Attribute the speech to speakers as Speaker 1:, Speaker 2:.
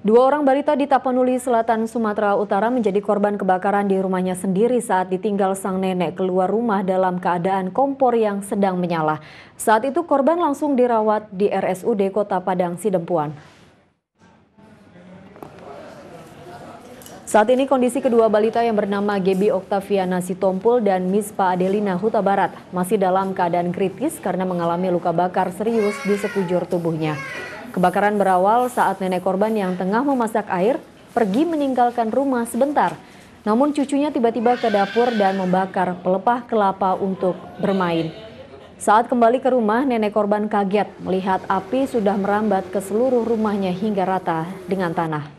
Speaker 1: Dua orang balita di Tapanuli Selatan, Sumatera Utara menjadi korban kebakaran di rumahnya sendiri saat ditinggal sang nenek keluar rumah dalam keadaan kompor yang sedang menyala. Saat itu korban langsung dirawat di RSUD Kota Padang Sidempuan. Saat ini kondisi kedua balita yang bernama Gebi Oktaviana Sitompul dan Mispa Adelina Huta Barat masih dalam keadaan kritis karena mengalami luka bakar serius di sekujur tubuhnya. Kebakaran berawal saat nenek korban yang tengah memasak air pergi meninggalkan rumah sebentar. Namun cucunya tiba-tiba ke dapur dan membakar pelepah kelapa untuk bermain. Saat kembali ke rumah, nenek korban kaget melihat api sudah merambat ke seluruh rumahnya hingga rata dengan tanah.